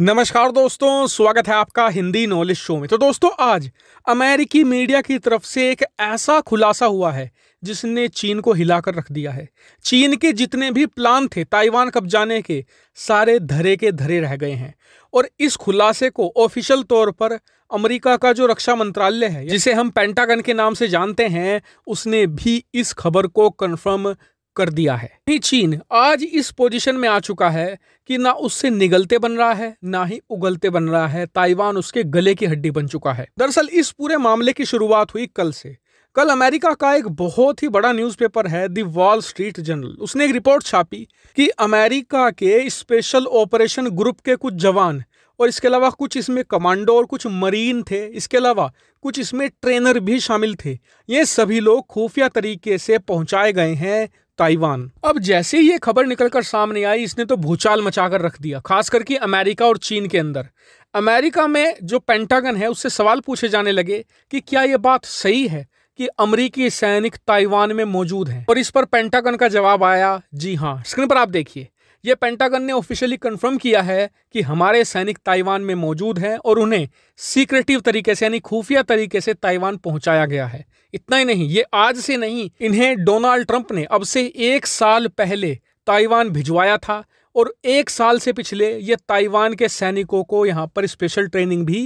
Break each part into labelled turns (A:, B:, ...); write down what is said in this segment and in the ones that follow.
A: नमस्कार दोस्तों स्वागत है आपका हिंदी नॉलेज शो में तो दोस्तों आज अमेरिकी मीडिया की तरफ से एक ऐसा खुलासा हुआ है जिसने चीन को हिलाकर रख दिया है चीन के जितने भी प्लान थे ताइवान कब जाने के सारे धरे के धरे रह गए हैं और इस खुलासे को ऑफिशियल तौर पर अमेरिका का जो रक्षा मंत्रालय है जिसे हम पेंटागन के नाम से जानते हैं उसने भी इस खबर को कन्फर्म कर दिया है ही चीन आज इस पोजीशन में आ चुका है कि ना उससे निगलते बन रहा है ना ही उगलते बन रहा है ताइवान उसके गले की हड्डी बन चुका है दरअसल इस पूरे मामले की शुरुआत हुई कल से कल अमेरिका का एक बहुत ही बड़ा न्यूज़पेपर है दी वॉल स्ट्रीट जर्नल उसने एक रिपोर्ट छापी कि अमेरिका के स्पेशल ऑपरेशन ग्रुप के कुछ जवान और इसके अलावा कुछ इसमें कमांडो और कुछ मरीन थे इसके अलावा कुछ इसमें ट्रेनर भी शामिल थे ये सभी लोग खुफिया तरीके से पहुंचाए गए हैं ताइवान अब जैसे ही ये खबर निकलकर सामने आई इसने तो भूचाल मचाकर रख दिया खास करके अमेरिका और चीन के अंदर अमेरिका में जो पेंटागन है उससे सवाल पूछे जाने लगे कि क्या ये बात सही है कि अमरीकी सैनिक ताइवान में मौजूद हैं और इस पर पेंटागन का जवाब आया जी हाँ स्क्रीन पर आप देखिए ये पेंटागन ने ऑफिशियली कंफर्म किया है कि हमारे सैनिक ताइवान में मौजूद हैं और उन्हें सीक्रेटिव तरीके से यानी खुफिया तरीके से ताइवान पहुंचाया गया है इतना ही नहीं ये आज से नहीं इन्हें डोनाल्ड ट्रंप ने अब से एक साल पहले ताइवान भिजवाया था और एक साल से पिछले ये ताइवान के सैनिकों को यहाँ पर स्पेशल ट्रेनिंग भी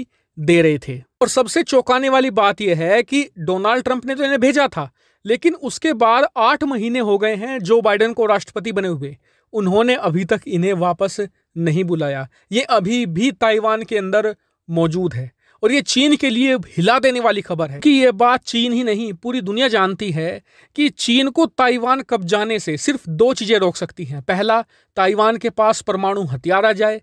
A: दे रहे थे और सबसे चौंकाने वाली बात यह है कि डोनाल्ड ट्रंप ने तो इन्हें भेजा था लेकिन उसके बाद आठ महीने हो गए हैं जो बाइडन को राष्ट्रपति बने हुए उन्होंने अभी तक इन्हें वापस नहीं बुलाया ये अभी भी ताइवान के अंदर मौजूद है और ये चीन के लिए हिला देने वाली खबर है कि ये बात चीन ही नहीं पूरी दुनिया जानती है कि चीन को ताइवान कब जाने से सिर्फ दो चीज़ें रोक सकती हैं पहला ताइवान के पास परमाणु हथियार आ जाए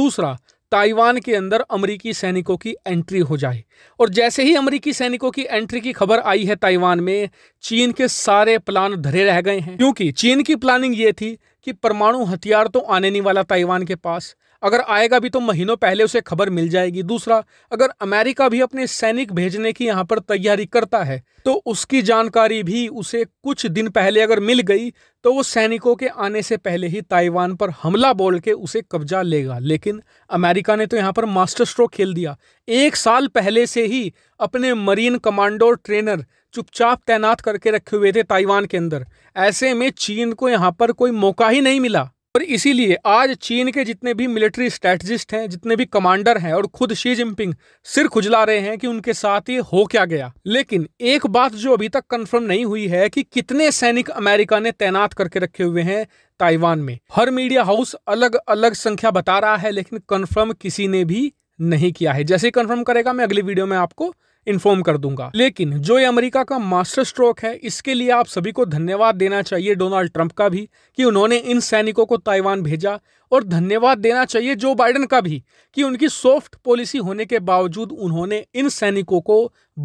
A: दूसरा ताइवान के अंदर अमरीकी सैनिकों की एंट्री हो जाए और जैसे ही अमरीकी सैनिकों की एंट्री की खबर आई है ताइवान में चीन के सारे प्लान धरे रह गए हैं क्योंकि चीन की प्लानिंग ये थी कि परमाणु हथियार तो आने नहीं वाला ताइवान के पास अगर आएगा भी तो महीनों पहले उसे खबर मिल जाएगी दूसरा अगर अमेरिका भी अपने सैनिक भेजने की यहाँ पर तैयारी करता है तो उसकी जानकारी भी उसे कुछ दिन पहले अगर मिल गई तो वो सैनिकों के आने से पहले ही ताइवान पर हमला बोल के उसे कब्जा लेगा लेकिन अमेरिका ने तो यहाँ पर मास्टर स्ट्रोक खेल दिया एक साल पहले से ही अपने मरीन कमांडो ट्रेनर चुपचाप तैनात करके रखे हुए थे ताइवान के अंदर ऐसे में चीन को यहाँ पर कोई मौका ही नहीं मिला और इसीलिए आज चीन के जितने भी मिलिट्री स्ट्रेटजिस्ट हैं जितने भी कमांडर हैं और खुद शी जिनपिंग सिर खुजला रहे हैं कि उनके साथ ये हो क्या गया लेकिन एक बात जो अभी तक कंफर्म नहीं हुई है कि कितने सैनिक अमेरिका ने तैनात करके रखे हुए हैं ताइवान में हर मीडिया हाउस अलग अलग संख्या बता रहा है लेकिन कन्फर्म किसी ने भी नहीं किया है जैसे कन्फर्म करेगा मैं अगली वीडियो में आपको इन्फॉर्म कर दूंगा लेकिन जो ये अमेरिका का मास्टर स्ट्रोक है इसके लिए आप सभी को धन्यवाद देना चाहिए डोनाल्ड ट्रंप का भी कि उन्होंने इन सैनिकों को ताइवान भेजा और धन्यवाद देना चाहिए जो बाइडन का भी कि उनकी सॉफ्ट पॉलिसी होने के बावजूद उन्होंने इन सैनिकों को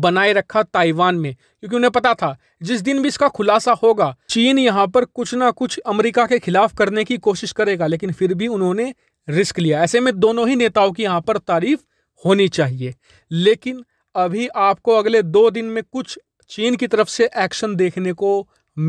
A: बनाए रखा ताइवान में क्योंकि उन्हें पता था जिस दिन भी इसका खुलासा होगा चीन यहाँ पर कुछ ना कुछ अमरीका के खिलाफ करने की कोशिश करेगा लेकिन फिर भी उन्होंने रिस्क लिया ऐसे में दोनों ही नेताओं की यहाँ पर तारीफ होनी चाहिए लेकिन अभी आपको अगले दो दिन में कुछ चीन की तरफ से एक्शन देखने को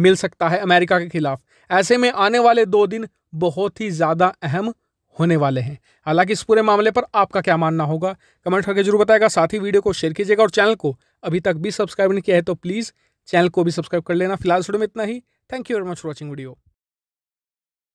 A: मिल सकता है अमेरिका के खिलाफ ऐसे में आने वाले दो दिन बहुत ही ज़्यादा अहम होने वाले हैं हालांकि इस पूरे मामले पर आपका क्या मानना होगा कमेंट करके जरूर बताएगा साथ ही वीडियो को शेयर कीजिएगा और चैनल को अभी तक भी सब्सक्राइब नहीं किया है तो प्लीज़ चैनल को भी सब्सक्राइब कर लेना फिलहाल में इतना ही thank you very much for watching video